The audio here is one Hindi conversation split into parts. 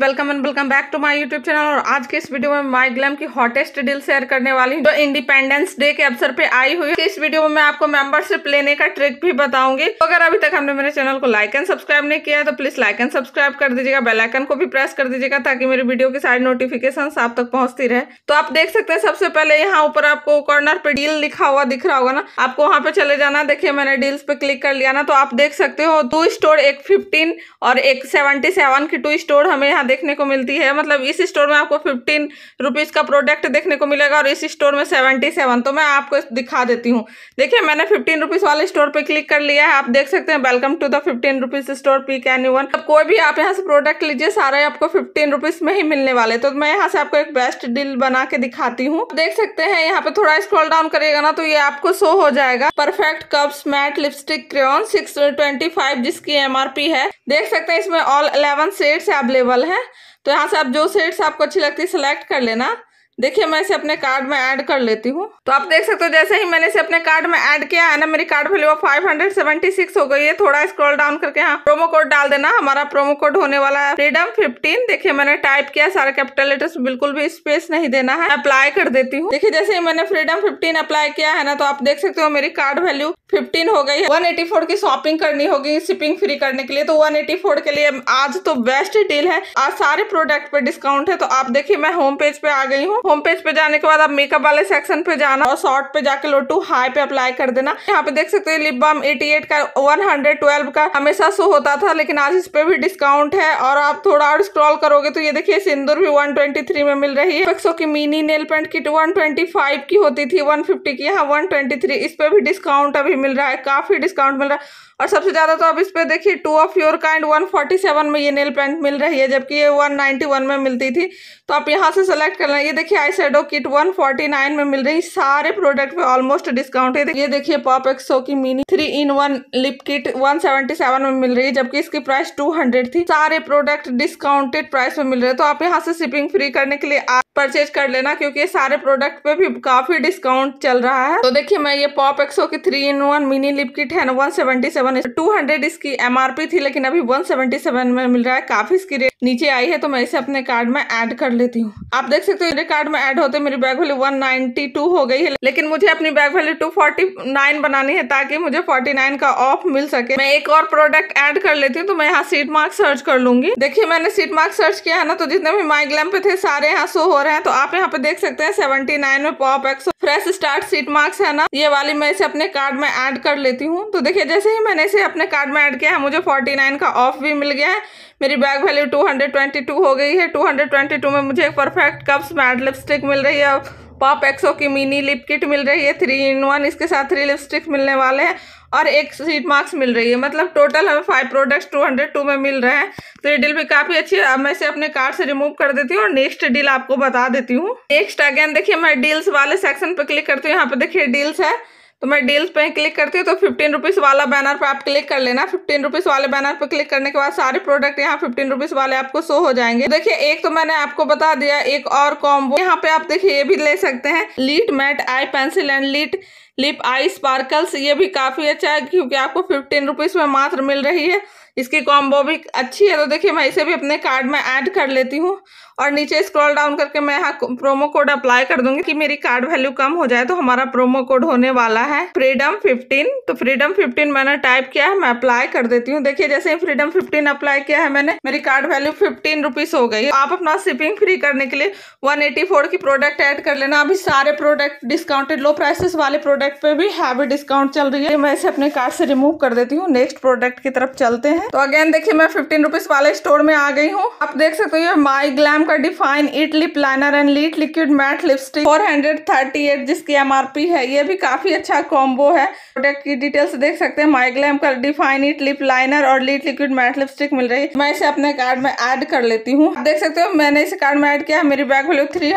welcome and welcome back to my YouTube channel और आज के इस वीडियो में माय ग्लैम की हॉटेस्ट डील शेयर करने वाली हूँ जो इंडिपेंडेंस डे के अवसर पे आई हुई है इस वीडियो में मैं आपको मेंबरशिप लेने का ट्रिक भी बताऊंगी तो अगर अभी तक हमने मेरे चैनल को लाइक एंड सब्सक्राइब नहीं किया तो प्लीज लाइक एंड सब्सक्राइब कर दीजिएगा बेलाइकन को भी प्रेस कर दीजिएगा ताकि मेरी वीडियो की सारी नोटिफिकेशन आप तक पहुंचती रहे तो आप देख सकते हैं सबसे पहले यहाँ ऊपर आपको कॉर्नर पे डील लिखा हुआ दिख रहा होगा ना आपको वहाँ पे चले जाना देखिये मैंने डील्स पे क्लिक कर लिया ना तो आप देख सकते हो टू स्टोर एक फिफ्टीन और एक सेवेंटी सेवन की टू स्टोर हमें यहाँ देखने को मिलती है मतलब इस स्टोर में आपको फिफ्टीन रुपीज़ का प्रोडक्ट देखने को मिलेगा और इस स्टोर में सेवेंटी सेवन तो मैं आपको दिखा देती हूँ देखिए मैंने फिफ्टीन रुपीज़ वाले स्टोर पर क्लिक कर लिया है आप देख सकते हैं welcome to the fifteen rupees store pick any one अब कोई भी आप यहाँ से प्रोडक्ट लीजिए सारे आपको फिफ्टीन रुपीज़ में ही मिलने वाले तो मैं यहाँ से आपको एक बेस्ट डील बना के दिखाती हूँ देख सकते हैं यहाँ पे थोड़ा स्क्रॉल डाउन करिएगा ना तो ये आपको शो हो जाएगा perfect cups matte lipstick crayon six twenty five जिसकी एमआरपी है देख सकते हैं इसमें ऑल अलेवन सेट्स अवेलेबल है है तो यहाँ से आप जो शेड्स आपको अच्छी लगती है सिलेक्ट कर लेना देखिए मैं इसे अपने कार्ड में ऐड कर लेती हूँ तो आप देख सकते हो जैसे ही मैंने इसे अपने कार्ड में ऐड किया है ना मेरी card value five hundred seventy six हो गई है थोड़ा स्क्रॉल डाउन करके यहाँ प्रोमो कोड डाल देना हमारा प्रोमो कोड होने वाला है फ्रीडम फिफ्टीन देखिए मैंने टाइप किया सारे कैपिटल लेटर्स बिल्कुल भी स्पेस नहीं देना है अप्लाई कर देती हूँ देखिये जैसे ही मैंने फ्रीडम फिफ्टीन अप्लाई किया है ना तो आप देख सकते हो मेरी कार्ड वैल्यू फिफ्टीन हो गई है वन एटी फोर की शॉपिंग करनी होगी शिपिंग फ्री करने के लिए तो वन एटी फोर के लिए आज तो बेस्ट डील है आज सारे प्रोडक्ट पे डिस्काउंट है तो आप देखिए मैं होम पेज पे आ गई हूँ होम पेज पे जाने के बाद आप मेकअप वाले सेक्शन पे जाना और शॉर्ट पे जाके लो टू हाई पे अप्लाई कर देना यहाँ पे देख सकते हैं लिप बम 88 का 112 का हमेशा सो होता था लेकिन आज इस पे भी डिस्काउंट है और आप थोड़ा और स्क्रॉल करोगे तो ये देखिए सिंदूर भी 123 में मिल रही है एक्सो की मिनी नेल पेंट किट 125 की होती थी 150 की यहाँ 123 इस पे भी डिस्काउंट अभी मिल रहा है काफी डिस्काउंट मिल रहा है और सबसे ज़्यादा तो अब इस पर देखिए टू ऑफ योर काइंड 147 में ये नेल पेंट मिल रही है जबकि ये 191 में मिलती थी तो आप यहाँ से सेलेक्ट कर लें ये देखिए देखिए आई सेडो किट 149 में मिल रही सारे प्रोडक्ट में ऑलमोस्ट डिस्काउंट है ये देखिए पॉप एक्सो की mini three in one lip kit 177 में मिल रही है जबकि इसकी प्राइस 200 थी सारे प्रोडक्ट डिस्काउंटेड प्राइस में मिल रहे तो आप यहाँ से शिपिंग फ्री करने के लिए परचेज कर लेना क्योंकि सारे प्रोडक्ट पे भी काफ़ी डिस्काउंट चल रहा है तो देखिए मैं ये पॉप एक्सो की three in one mini lip kit है one seventy seven two hundred इसकी एमआरपी थी लेकिन अभी वन सेवेंटी सेवन में मिल रहा है काफ़ी इसकी रेट नीचे आई है तो मैं इसे अपने कार्ड में ऐड कर लेती हूँ आप देख सकते हो मेरे कार्ड में एड होते मेरी बैग वैल्यू वन हो गई है लेकिन मुझे अपनी बैग वैल्यू टू बनानी है ताकि मुझे फोर्टी का ऑफ मिल सके मैं एक और प्रोडक्ट एड कर लेती हूँ तो मैं यहाँ सीट मार्क सर्च कर लूंगी देखिये मैंने सीट मार्क सर्च किया है ना तो जितने भी माई पे थे सारे यहाँ सो हो रहे हैं तो आप यहाँ पे देख सकते हैं सेवेंटी नाइन में POPxo fresh start sheet masks है ना ये वाली मैं इसे अपने कार्ड में ऐड कर लेती हूँ तो देखिए जैसे ही मैंने इसे अपने कार्ड में ऐड किया है मुझे फोर्टी नाइन का ऑफ भी मिल गया है मेरी bag value two hundred twenty two हो गई है टू हंड्रेड ट्वेंटी टू में मुझे एक परफेक्ट कप्स मैड लिपस्टिक मिल रही है पॉप एक्सो की मिनी लिप किट मिल रही है थ्री इन वन इसके साथ थ्री लिपस्टिक मिलने वाले हैं और एक सीट मार्क्स मिल रही है मतलब टोटल हमें five products two hundred two में मिल रहे हैं तो ये डील भी काफ़ी अच्छी है अब मैं इसे अपने कार्ड से रिमूव कर देती हूँ और नेक्स्ट डील आपको बता देती हूँ नेक्स्ट अगेन देखिए मैं डील्स वाले सेक्शन पर क्लिक करती हूँ यहाँ पर देखिए डील्स है तो मैं डील्स पे क्लिक करती हूँ तो फिफ्टीन रुपीज़ वाला बैनर पर आप क्लिक कर लेना फिफ्टीन रुपीज़ वाले बैनर पे क्लिक करने के बाद सारे प्रोडक्ट यहाँ फिफ्टीन रुपीज़ वाले आपको शो हो जाएंगे तो देखिए एक तो मैंने आपको बता दिया एक और कॉम्बो यहाँ पे आप देखिए ये भी ले सकते हैं lit matte eye pencil and lit lip eye sparkles ये भी काफ़ी अच्छा है क्योंकि आपको फिफ्टीन रुपीज़ में मात्र मिल रही है इसकी कॉम्बो भी अच्छी है तो देखिए मैं इसे भी अपने कार्ड में ऐड कर लेती हूँ और नीचे स्क्रॉल डाउन करके मैं यहाँ प्रोमो कोड अप्लाई कर दूंगी कि मेरी कार्ड वैल्यू कम हो जाए तो हमारा प्रोमो कोड होने वाला है फ्रीडम 15 तो फ्रीडम 15 मैंने टाइप किया है मैं अप्लाई कर देती हूँ देखिए जैसे ही फ्रीडम 15 अप्लाई किया है मैंने मेरी कार्ड वैल्यू फिफ्टीन रुपीज हो गई आप अपना शिपिंग फ्री करने के लिए वन की प्रोडक्ट एड कर लेना अभी सारे प्रोडक्ट डिस्काउंटेड लो प्राइसेस वाले प्रोडक्ट प्रोडक्ट पे भी हैवी डिस्काउंट चल रही है मैं इसे अपने कार्ड से रिमूव कर देती हूँ नेक्स्ट प्रोडक्ट की तरफ चलते हैं तो अगेन देखिए मैं फिफ्टीन रुपीज वाले स्टोर में आ गई हूँ आप देख सकते हो माई ग्लैम का define it lip liner and lit liquid matte lipstick four hundred thirty eight जिसकी एम आर पी है ये भी काफी अच्छा कॉम्बो है प्रोडक्ट की डिटेल्स देख सकते हैं माई ग्लैम का डिफाइन इट लिप लाइनर और लीट लिक्विड मैट लिपस्टिक मिल रही है मैं इसे अपने कार्ड में एड कर लेती हूँ आप देख सकते हो मैंने इसे कार्ड में एड किया मेरी बैग वैल्यू थ्री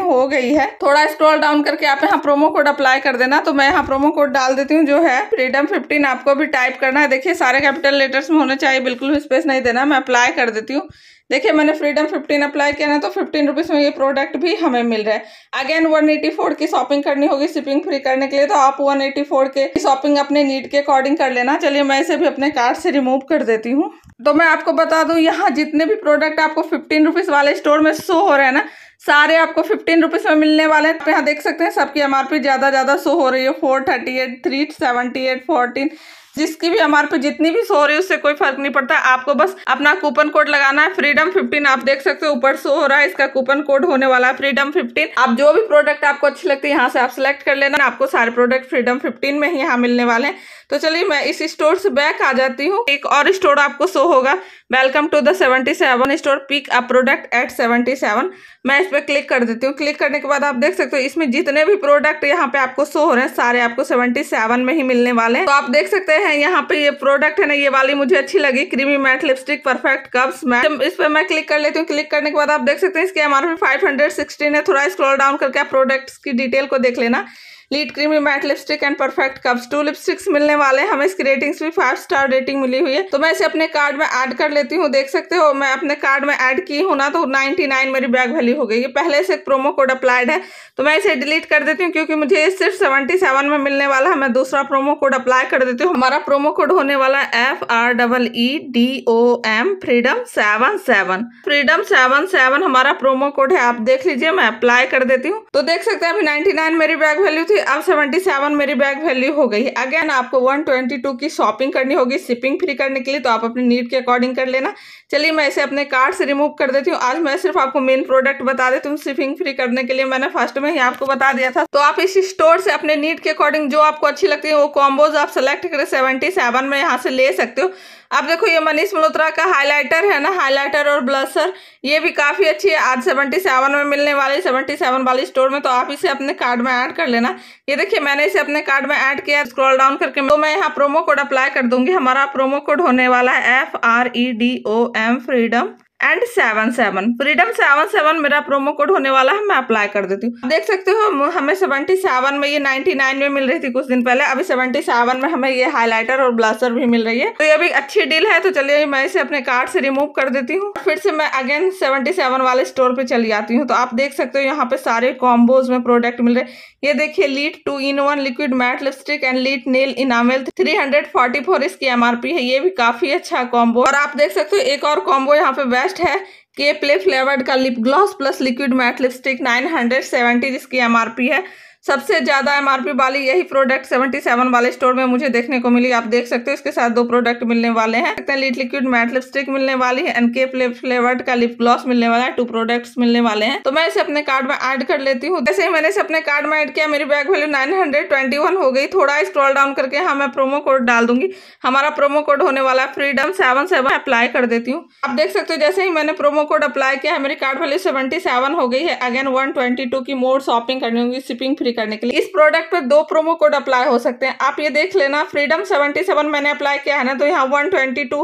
हो गई है थोड़ा स्क्रॉल डाउन करके आप यहाँ प्रोमो कोड अप्लाई कर देना तो मैं यहाँ प्रोमो कोड डाल देती हूँ जो है फ्रीडम फिफ्टीन आपको भी टाइप करना है देखिए सारे कैपिटल लेटर्स में होने चाहिए बिल्कुल भी स्पेस नहीं देना मैं अप्लाई कर देती हूँ देखिए मैंने फ्रीडम फिफ्टीन अप्लाई किया ना तो फिफ्टीन रुपीज़ में ये प्रोडक्ट भी हमें मिल रहा है अगेन वन एटी फोर की शॉपिंग करनी होगी शिपिंग फ्री करने के लिए तो आप वन एटी फोर के शॉपिंग अपने नीड के अकॉर्डिंग कर लेना चलिए मैं इसे भी अपने कार्ड से रिमूव कर देती हूँ तो मैं आपको बता दूँ यहाँ जितने भी प्रोडक्ट आपको फिफ्टीन रुपीज़ वाले स्टोर में शो हो रहे हैं ना सारे आपको फिफ्टीन रुपीज़ में मिलने वाले हैं यहाँ देख सकते हैं सबकी एम ज़्यादा ज़्यादा शो हो रही है four thirty eight three seventy eight fourteen जिसकी भी हमारे पे जितनी भी सो रही है उससे कोई फर्क नहीं पड़ता आपको बस अपना कूपन कोड लगाना है फ्रीडम फिफ्टीन आप देख सकते हो ऊपर सो हो रहा है इसका कूपन कोड होने वाला है फ्रीडम फिफ्टीन आप जो भी प्रोडक्ट आपको अच्छी लगती है यहाँ से आप सिलेक्ट कर लेना आपको सारे प्रोडक्ट फ्रीडम फिफ्टीन में ही यहाँ मिलने वाले हैं तो चलिए मैं इस स्टोर से बैक आ जाती हूँ एक और स्टोर आपको शो होगा welcome to the seventy seven store pick a product at seventy seven मैं इस पर क्लिक कर देती हूँ क्लिक करने के बाद आप देख सकते हो इसमें जितने भी प्रोडक्ट यहाँ पे आपको शो हो रहे हैं सारे आपको सेवेंटी सेवन में ही मिलने वाले हैं तो आप देख सकते हैं यहाँ पे ये प्रोडक्ट है ना ये वाली मुझे अच्छी लगी creamy matte lipstick perfect cups matte इस पर मैं क्लिक कर लेती हूँ क्लिक करने के बाद आप देख सकते हैं इसके M R five hundred sixteen है थोड़ा स्क्रॉल डाउन करके आप प्रोडक्ट्स की डिटेल को देख लेना lit creamy matte lipstick and perfect cups two lipsticks मिलने वाले हैं हमें इसकी रेटिंग्स भी फाइव स्टार रेटिंग मिली हुई है तो मैं इसे अपने कार्ड में ऐड कर लेती हूँ देख सकते हो मैं अपने कार्ड में ऐड की हूँ ना तो नाइन्टी मेरी बैग वैल्यू हो गई पहले से एक प्रोमो कोड अप्लाइड है तो मैं इसे डिलीट कर देती हूँ क्योंकि मुझे सिर्फ सेवेंटी में मिलने वाला है मैं दूसरा प्रोमो कोड अप्लाई कर देती हूँ हमारा प्रोमो कोड होने वाला है F R double E D O M freedom seven seven freedom seven seven हमारा प्रोमो कोड है आप देख लीजिए मैं अप्लाई कर देती हूँ तो देख सकते हैं अभी 99 मेरी बैग वैल्यू थी अब सेवेंटी सेवन मेरी बैग वैल्यू हो गई है अगेन आपको वन ट्वेंटी टू की शॉपिंग करनी होगी शिपिंग फ्री करने के लिए तो आप अपने नीड के अकॉर्डिंग कर लेना चलिए मैं इसे अपने कार्ड से रिमूव कर देती हूँ आज मैं सिर्फ आपको मेन प्रोडक्ट बता देती हूँ शिपिंग फ्री करने के लिए मैंने फर्स्ट में ही आपको बता दिया था तो आप इस स्टोर से अपने नीड के अकॉर्डिंग जो आपको अच्छी लगती है वो कॉम्बोज आप सेलेक्ट करें सेवेंटी सेवन में यहाँ से ले सकते हो आप देखो ये मनीष मल्होत्रा का हाइलाइटर है ना हाइलाइटर और ब्लशर ये भी काफ़ी अच्छी है आज सेवेंटी सेवन में मिलने वाली सेवेंटी सेवन वाली स्टोर में तो आप इसे अपने कार्ड में ऐड कर लेना ये देखिए मैंने इसे अपने कार्ड में ऐड किया स्क्रॉल डाउन करके तो मैं यहाँ प्रोमो कोड अप्लाई कर दूंगी हमारा प्रोमो कोड होने वाला है F R E D O M freedom and seven seven freedom seven seven मेरा प्रोमो कोड होने वाला है मैं अप्लाई कर देती हूँ देख सकते हो हमें सेवेंटी सेवन में ये नाइनटी नाइन में मिल रही थी कुछ दिन पहले अभी सेवेंटी सेवन में हमें ये हाईलाइटर और ब्लासर भी मिल रही है तो ये अभी अच्छी डील है तो चलिए मैं इसे अपने कार्ड से रिमूव कर देती हूँ फिर से मैं अगेन सेवेंटी सेवन वाले स्टोर पर चली जाती हूँ तो आप देख सकते हो यहाँ पे सारे कॉम्बोज में प्रोडक्ट मिल रहे ये देखिए LIT two in one liquid matte lipstick and LIT nail enamel three hundred forty four इसकी एम है ये भी काफी अच्छा कॉम्बो और आप देख सकते हो एक और कॉम्बो यहाँ पे बेस्ट है के प्ले फ्लेवर्ड का lip gloss plus liquid matte lipstick nine hundred seventy जिसकी एम है सबसे ज़्यादा एमआरपी वाली यही प्रोडक्ट 77 वाले स्टोर में मुझे देखने को मिली आप देख सकते हो इसके साथ दो प्रोडक्ट मिलने वाले हैं देखते हैं लिट लिक्विड मैट लिपस्टिक मिलने वाली है एनके फ्लेवर्ड का लिप ग्लॉस मिलने वाला है टू प्रोडक्ट्स मिलने वाले हैं तो मैं इसे अपने कार्ड में ऐड कर लेती हूँ जैसे ही मैंने इसे अपने कार्ड में ऐड किया मेरी बैग वैल्यू नाइन हो गई थोड़ा स्क्रॉल डाउन करके हाँ मैं प्रोमो कोड डाल दूंगी हमारा प्रोमो कोड होने वाला है फ्रीडम सेवन सेवन अप्लाई कर देती हूँ आप देख सकते हो जैसे ही मैंने प्रोमो कोड अप्लाई किया है मेरी कार्ड वैल्यू सेवेंटी सेवन हो गई है अगेन वन ट्वेंटी टू की मोड शॉपिंग करनी होगी शिपिंग फ्री फ्री करने के लिए इस प्रोडक्ट पर दो प्रोमो कोड अप्लाई हो सकते हैं आप ये देख लेना फ्रीडम सेवेंटी सेवन मैंने अप्लाई किया है ना तो यहाँ वन ट्वेंटी टू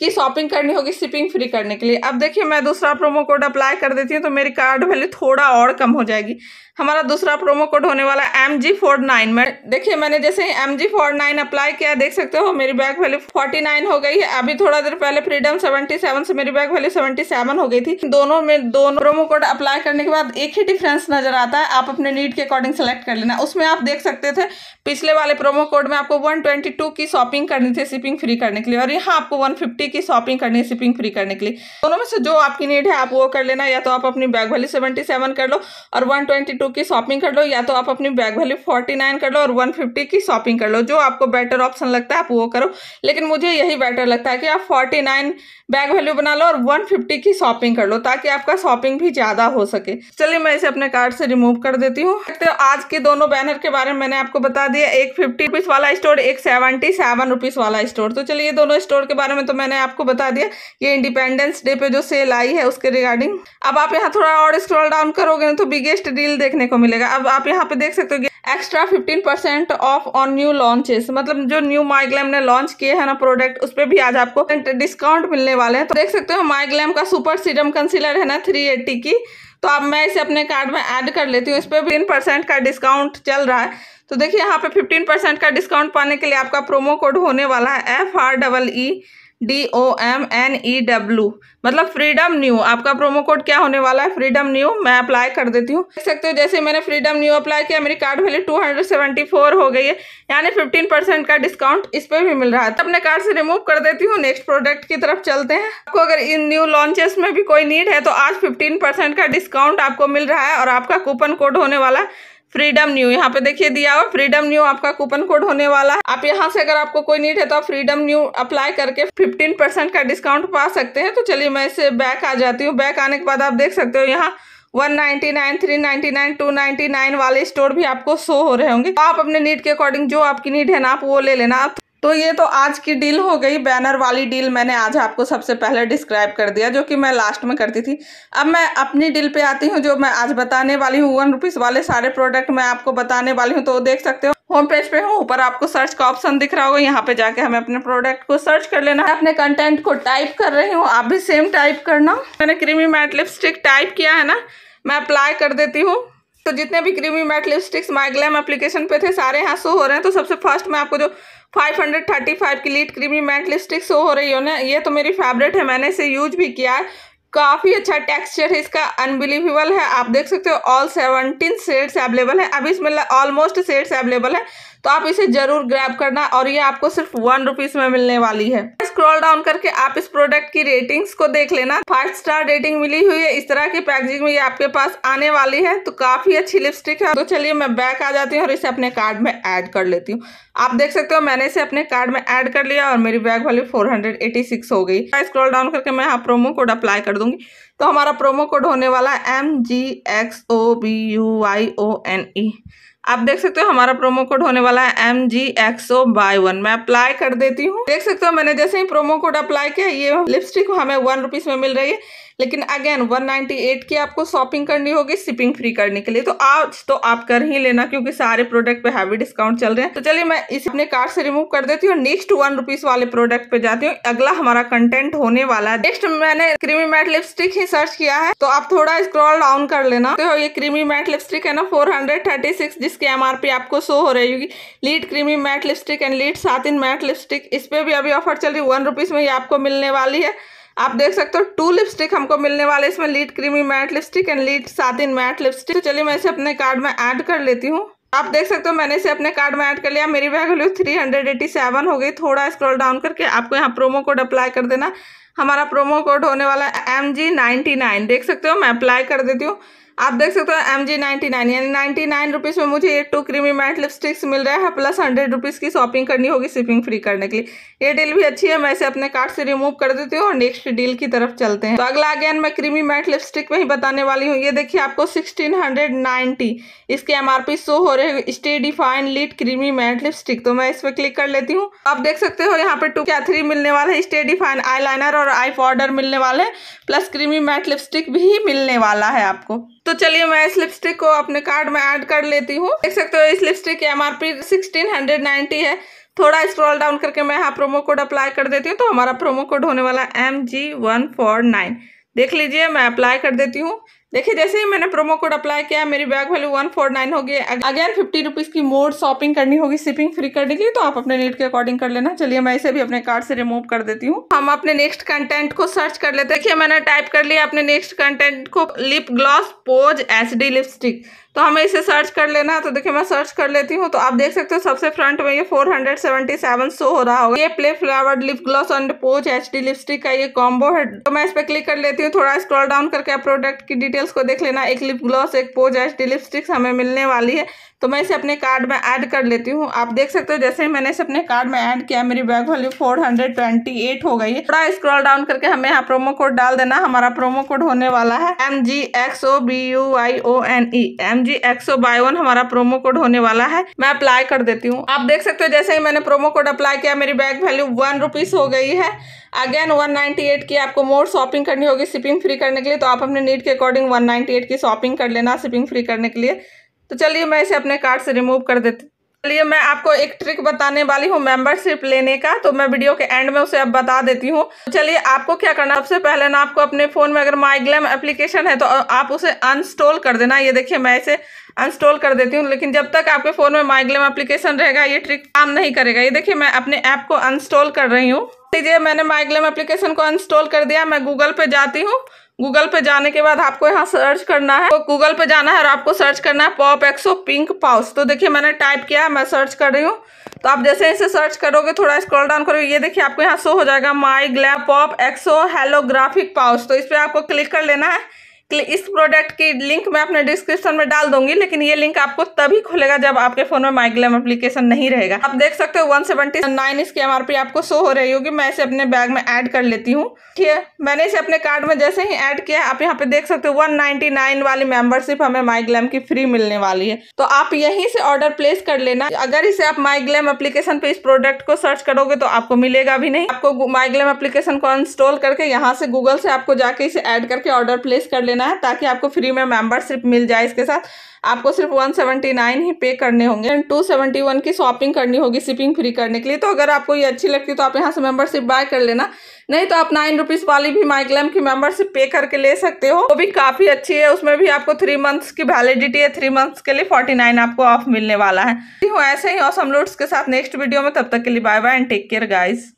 की शॉपिंग करनी होगी शिपिंग फ्री करने के लिए अब देखिए मैं दूसरा प्रोमो कोड अप्लाई कर देती हूँ तो मेरी कार्ड वैल्यू थोड़ा और कम हो जाएगी हमारा दूसरा प्रोमो कोड होने वाला एम जी फोर नाइन में देखिए मैंने जैसे ही M G four nine apply किया देख सकते हो मेरी बैग वैल्यू फोर्टी नाइन हो गई है अभी थोड़ा देर पहले फ्रीडम सेवेंटी सेवन से मेरी बैग वैल्यू सेवेंटी सेवन हो गई थी दोनों में दोनों प्रोमो कोड अप्लाई करने के बाद एक ही डिफरेंस नजर आता है आप अपने नीड के अकॉर्डिंग सेलेक्ट कर लेना उसमें आप देख सकते थे पिछले वाले प्रोमो कोड में आपको वन ट्वेंटी टू की शॉपिंग करनी थी शिपिंग फ्री करने के लिए और यहाँ आपको वन फिफ्टी की शॉपिंग करनी है शिपिंग फ्री करने के लिए दोनों में से जो आपकी नीड है आप वो कर लेना या तो आप अपनी बैग वैल्यू सेवेंटी सेवन कर लो और वन ट्वेंटी टू टू की शॉपिंग कर लो या तो आप अपनी बैग वैल्यू फोर्टी नाइन कर लो और वन फिफ्टी की शॉपिंग कर लो जो आपको बेटर ऑप्शन लगता है आप वो करो लेकिन मुझे यही बेटर लगता है कि आप फोर्टी नाइन बैग वैल्यू बना लो और वन फिफ्टी की शॉपिंग कर लो ताकि आपका शॉपिंग भी ज़्यादा हो सके चलिए मैं इसे अपने कार्ड से रिमूव कर देती हूँ तो आज के दोनों बैनर के बारे में मैंने आपको बता दिया एक फिफ्टी रुपीज़ वाला स्टोर एक सेवेंटी सेवन रुपीज़ वाला स्टोर तो चलिए दोनों स्टोर के बारे में तो मैंने आपको बता दिया ये इंडिपेंडेंस डे पे जो सेल आई है उसके रिगार्डिंग अब आप यहाँ थोड़ा और स्क्रॉल डाउन करोगे ना तो बिगेस्ट डील देख देखने को मिलेगा अब आप यहाँ पे देख सकते हो extra 15% percent off on new launches मतलब जो न्यू माइग्लैम ने लॉन्च किए हैं ना प्रोडक्ट उस पर भी आज आपको डिस्काउंट मिलने वाले हैं तो देख सकते हो माइग्लैम का सुपर सीरम कंसीलर है ना थ्री की तो अब मैं इसे अपने कार्ड में ऐड कर लेती हूँ इस पर भी परसेंट का डिस्काउंट चल रहा है तो देखिए यहाँ पे 15% परसेंट का डिस्काउंट पाने के लिए आपका प्रोमो कोड होने वाला है F R double E D O M N E W मतलब फ्रीडम न्यू आपका प्रोमो कोड क्या होने वाला है फ्रीडम न्यू मैं अप्लाई कर देती हूँ देख सकते हो जैसे मैंने फ्रीडम न्यू अप्लाई किया मेरी card value two hundred seventy four हो गई है यानी फिफ्टीन परसेंट का डिस्काउंट इस पर भी मिल रहा है तो अपने कार्ड से रिमूव कर देती हूँ नेक्स्ट प्रोडक्ट की तरफ चलते हैं आपको अगर इन न्यू लॉन्चेस में भी कोई नीड है तो आज फिफ्टीन परसेंट का डिस्काउंट आपको मिल रहा है और आपका कूपन कोड होने वाला है फ्रीडम न्यू यहाँ पे देखिए दिया हुआ फ्रीडम न्यू आपका कूपन कोड होने वाला है आप यहाँ से अगर आपको कोई नीड है तो आप फ्रीडम न्यू अप्लाई करके 15 परसेंट का डिस्काउंट पा सकते हैं तो चलिए मैं इसे बैक आ जाती हूँ बैक आने के बाद आप देख सकते हो यहाँ 199, 399, 299 वाले स्टोर भी आपको शो हो रहे होंगे तो आप अपने नीड के अकॉर्डिंग जो आपकी नीड है ना आप वो ले लेना तो ये तो आज की डील हो गई बैनर वाली डील मैंने आज आपको सबसे पहले डिस्क्राइब कर दिया जो कि मैं लास्ट में करती थी अब मैं अपनी डील पे आती हूँ जो मैं आज बताने वाली हूँ वन रुपीज़ वाले सारे प्रोडक्ट मैं आपको बताने वाली हूँ तो देख सकते हो होम पेज पे हूँ ऊपर आपको सर्च का ऑप्शन दिख रहा होगा यहाँ पे जाके हमें अपने प्रोडक्ट को सर्च कर लेना है अपने कंटेंट को टाइप कर रही हूँ आप भी सेम टाइप करना मैंने क्रीमी मैट लिपस्टिक टाइप किया है ना मैं अप्लाई कर देती हूँ तो जितने भी creamy matte lipsticks MyGlam application पे थे सारे यहाँ शो हो रहे हैं तो सबसे फर्स्ट में आपको जो फाइव हंड्रेड थर्टी फाइव की LIT creamy matte lipstick show हो रही हो ना ये तो मेरी फेवरेट है मैंने इसे यूज भी किया है काफ़ी अच्छा टेक्सचर है इसका अनबिलीवेबल है आप देख सकते हो ऑल सेवनटीन शेड्स अवेलेबल है अभी इसमें ऑलमोस्ट सेड्स अवेलेबल है तो आप इसे जरूर ग्रैब करना और ये आपको सिर्फ वन रुपीज़ में मिलने वाली है स्क्रॉल डाउन करके आप इस प्रोडक्ट की रेटिंग्स को देख लेना फाइव स्टार रेटिंग मिली हुई है इस तरह की पैकेजिंग में ये आपके पास आने वाली है तो काफ़ी अच्छी लिपस्टिक है तो चलिए मैं बैक आ जाती हूँ और इसे अपने कार्ड में एड कर लेती हूँ आप देख सकते हो मैंने इसे अपने कार्ड में एड कर लिया और मेरी बैग वाली फोर हो गई स्क्रॉल डाउन करके मैं यहाँ प्रोमो कोड अप्लाई कर दूंगी तो हमारा प्रोमो कोड होने वाला है M G X O B U I O N E आप देख सकते हो हमारा प्रोमो कोड होने वाला है M G XO buy one मैं अप्लाई कर देती हूँ देख सकते हो मैंने जैसे ही प्रोमो कोड अप्लाई किया ये लिपस्टिक हमें वन रुपीज में मिल रही है लेकिन अगेन 198 की आपको शॉपिंग करनी होगी शिपिंग फ्री करने के लिए तो आज तो आप कर ही लेना क्योंकि सारे प्रोडक्ट पे हैवी डिस्काउंट चल रहे हैं तो चलिए मैं इस अपने कार्ड से रिमूव कर देती हूँ नेक्स्ट वन रुपीज वाले प्रोडक्ट पे जाती हूँ अगला हमारा कंटेंट होने वाला है नेक्स्ट मैंने क्रीमी मैट लिपस्टिक ही सर्च किया है तो आप थोड़ा स्क्रॉल डाउन कर लेना तो ये क्रीमी मैट लिपस्टिक है ना फोर जिसकी एम आपको शो हो रही होगी LIT creamy matte lipstick and LIT satin matte lipstick इस पर भी अभी ऑफर चल रही है वन रुपीज में ये आपको मिलने वाली है आप देख सकते हो टू लिपस्टिक हमको मिलने वाले इसमें LIT creamy matte lipstick and LIT satin matte lipstick तो चलिए मैं इसे अपने कार्ड में ऐड कर लेती हूँ आप देख सकते हो मैंने इसे अपने कार्ड में ऐड कर लिया मेरी value three hundred eighty seven हो गई थोड़ा स्क्रॉल डाउन करके आपको यहाँ प्रोमो कोड अप्लाई कर देना हमारा प्रोमो कोड होने वाला है एम जी नाइनटी नाइन देख सकते हो मैं अप्लाई कर देती हूँ आप देख सकते हो एम जी नाइन्टी नाइन यानी नाइन्टी नाइन रुपीज़ में मुझे ये टू क्रीमी मैट लिपस्टिक्स मिल रहा है प्लस हंड्रेड रुपीज़ की शॉपिंग करनी होगी शिपिंग फ्री करने के लिए ये डील भी अच्छी है मैं इसे अपने कार्ड से रिमूव कर देती हूँ और नेक्स्ट डील की तरफ चलते हैं तो अगला अगेन मैं क्रीमी मैट लिपस्टिक में ही बताने वाली हूँ ये देखिए आपको सिक्सटीन हंड्रेड इसके एम आर पी शो हो रहे हैं stay define LIT creamy matte lipstick तो मैं इस पर क्लिक कर लेती हूँ आप देख सकते हो यहाँ पर टू क्या थ्री मिलने वाला है स्टे डिफाइन आई और आई पाउडर मिलने वाले हैं प्लस क्रीमी मैट लिपस्टिक भी मिलने वाला है आपको तो चलिए मैं इस लिपस्टिक को अपने कार्ड में ऐड कर लेती हूँ देख सकते हो इस लिपस्टिक की M R P sixteen hundred ninety है थोड़ा स्क्रॉल डाउन करके मैं यहाँ प्रोमो कोड अप्लाई कर देती हूँ तो हमारा प्रोमो कोड होने वाला M G one four nine देख लीजिए मैं अप्लाई कर देती हूँ देखिए जैसे ही मैंने प्रोमो कोड अप्लाई किया मेरी bag value one four nine होगी अगेन फिफ्टी रुपीज़ की मोड शॉपिंग करनी होगी शिपिंग फ्री करने के लिए तो आप अपने नीड के अकॉर्डिंग कर लेना चलिए मैं इसे भी अपने कार्ड से रिमूव कर देती हूँ हम अपने नेक्स्ट कंटेंट को सर्च कर लेते हैं देखिए मैंने टाइप कर लिया अपने नेक्स्ट कंटेंट को lip gloss pose H lipstick तो हमें इसे सर्च कर लेना है तो देखिए मैं सर्च कर लेती हूँ तो आप देख सकते हो सबसे फ्रंट में ये 477 शो हो रहा होगा ये play flavoured lip gloss and pose H D lipstick का ये कॉम्बो है तो मैं इस पर क्लिक कर लेती हूँ थोड़ा स्क्रॉल डाउन करके आप प्रोडक्ट की डिटेल्स को देख लेना एक लिप ग्लॉस एक पोच एच डी लिपस्टिक्स हमें मिलने वाली है तो मैं इसे अपने कार्ड में ऐड कर लेती हूँ आप देख सकते हो जैसे ही मैंने इसे अपने कार्ड में ऐड किया मेरी बैग वैल्यू 428 हो गई है थोड़ा स्क्रॉल डाउन करके हमें यहाँ प्रोमो कोड डाल देना हमारा प्रोमो कोड होने वाला है M G X O B U I O N E M G X O buy one हमारा प्रोमो कोड होने वाला है मैं अप्लाई कर देती हूँ आप देख सकते हो जैसे ही मैंने प्रोमो कोड अप्लाई किया मेरी बैग वैल्यू वन रुपीज़ हो गई है अगेन 198 की आपको मोर शॉपिंग करनी होगी शिपिंग फ्री करने के लिए तो आप अपने नीड के अकॉर्डिंग 198 की शॉपिंग कर लेना शिपिंग फ्री करने के लिए तो चलिए मैं इसे अपने कार्ड से रिमूव कर देती चलिए मैं आपको एक ट्रिक बताने वाली हूँ मेंबरशिप लेने का तो मैं वीडियो के एंड में उसे अब बता देती हूँ तो चलिए आपको क्या करना सबसे पहले ना आपको अपने फ़ोन में अगर माइग्लैम एप्लीकेशन है तो आप उसे अनस्टॉल कर देना ये देखिए मैं इसे अनस्टॉल कर देती हूँ लेकिन जब तक आपके फ़ोन में माइग्लैम एप्लीकेशन रहेगा ये ट्रिक काम नहीं करेगा ये देखिए मैं अपने ऐप को अनस्टॉल कर रही हूँ लीजिए मैंने माइग्लैम एप्लीकेशन को अनस्टॉल कर दिया मैं गूगल पे जाती हूँ गूगल पे जाने के बाद आपको यहाँ सर्च करना है तो गूगल पे जाना है और आपको सर्च करना है पॉप एक्सो पिंक पाउस तो देखिए मैंने टाइप किया है मैं सर्च कर रही हूँ तो आप जैसे इसे सर्च करोगे थोड़ा स्क्रॉल डाउन करोगे ये देखिए आपको यहाँ शो हो जाएगा माई ग्लैप पॉप एक्सो हेलोग्राफिक पाउस तो इस पर आपको क्लिक कर लेना है इस प्रोडक्ट की लिंक मैं अपने डिस्क्रिप्शन में डाल दूंगी लेकिन ये लिंक आपको तभी खुलेगा जब आपके फोन में माइग्लेम एप्लीकेशन नहीं रहेगा आप देख सकते हो वन सेवेंटी नाइन इसकी एमआरपी आपको शो हो रही होगी मैं इसे अपने बैग में ऐड कर लेती हूँ ठीक है मैंने इसे अपने कार्ड में जैसे ही ऐड किया आप यहाँ पे देख सकते हो वन वाली मेंबरशिप हमें माइग्लैम की फ्री मिलने वाली है तो आप यहीं से ऑर्डर प्लेस कर लेना अगर इसे आप माइग्लैम एप्लीकेशन पे इस प्रोडक्ट को सर्च करोगे तो आपको मिलेगा भी नहीं आपको माइग्लैम एप्लीकेशन को इंस्टॉल करके यहाँ से गूगल से आपको जाके इसे ऐड करके ऑर्डर प्लेस कर लेना करना है ताकि आपको फ्री में मेंबरशिप मिल जाए इसके साथ आपको सिर्फ 179 ही पे करने होंगे एंड 271 की शॉपिंग करनी होगी शिपिंग फ्री करने के लिए तो अगर आपको ये अच्छी लगती है तो आप यहाँ से मेंबरशिप बाय कर लेना नहीं तो आप नाइन रुपीज़ वाली भी माइग्लैम की मेंबरशिप पे करके ले सकते हो वो भी काफ़ी अच्छी है उसमें भी आपको थ्री मंथ्स की वैलिडिटी है थ्री मंथ्स के लिए फोर्टी नाइन आपको ऑफ मिलने वाला है ऐसे ही ऑसम लोड्स के साथ नेक्स्ट वीडियो में तब तक के लिए bye bye and take care guys